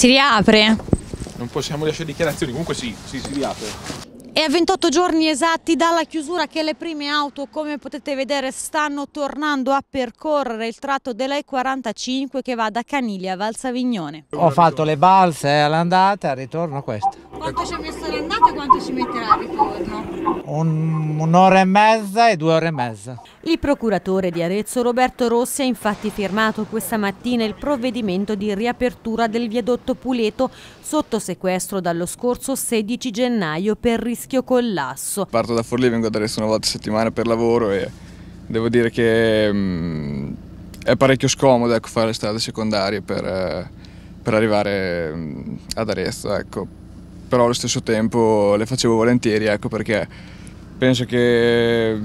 Si riapre? Non possiamo lasciare dichiarazioni, comunque sì, sì, si riapre. E a 28 giorni esatti dalla chiusura che le prime auto, come potete vedere, stanno tornando a percorrere il tratto della E45 che va da Caniglia a Valsavignone. Ho fatto le balze all'andata, e al ritorno a questa. Quanto ci ha messo l'annata e quanto ci metterà al ritorno? un'ora e mezza e due ore e mezza. Il procuratore di Arezzo Roberto Rossi ha infatti firmato questa mattina il provvedimento di riapertura del viadotto Puleto sotto sequestro dallo scorso 16 gennaio per rischio collasso. Parto da Forlì, vengo ad Arezzo una volta a settimana per lavoro e devo dire che mh, mm, è parecchio scomodo ecco, fare le strade secondarie per, eh, per arrivare mh, mm, ad Arezzo. Ecco però allo stesso tempo le facevo volentieri, ecco perché penso che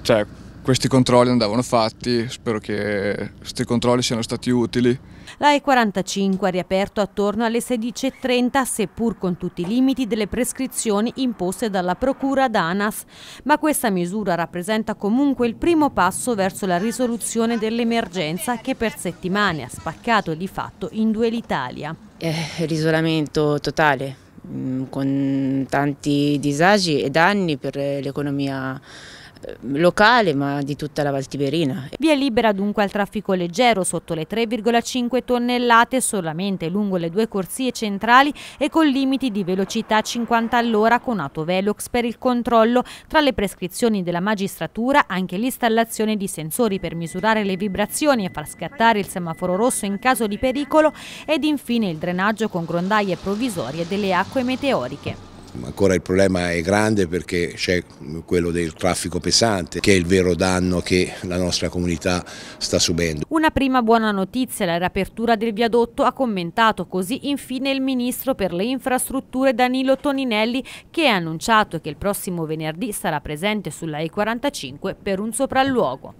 cioè, questi controlli andavano fatti, spero che questi controlli siano stati utili. La E45 ha riaperto attorno alle 16.30, seppur con tutti i limiti delle prescrizioni imposte dalla Procura d'ANAS, ma questa misura rappresenta comunque il primo passo verso la risoluzione dell'emergenza che per settimane ha spaccato di fatto in due l'Italia. Eh, l'isolamento totale, Mm, con tanti disagi e danni per l'economia eh, locale ma di tutta la Valtiberina. Via libera dunque al traffico leggero sotto le 3,5 tonnellate solamente lungo le due corsie centrali e con limiti di velocità 50 all'ora con autovelox per il controllo tra le prescrizioni della magistratura anche l'installazione di sensori per misurare le vibrazioni e far scattare il semaforo rosso in caso di pericolo ed infine il drenaggio con grondaie provvisorie delle acque meteoriche. Ancora il problema è grande perché c'è quello del traffico pesante che è il vero danno che la nostra comunità sta subendo. Una prima buona notizia è la riapertura del viadotto ha commentato così infine il ministro per le infrastrutture Danilo Toninelli che ha annunciato che il prossimo venerdì sarà presente sulla E45 per un sopralluogo.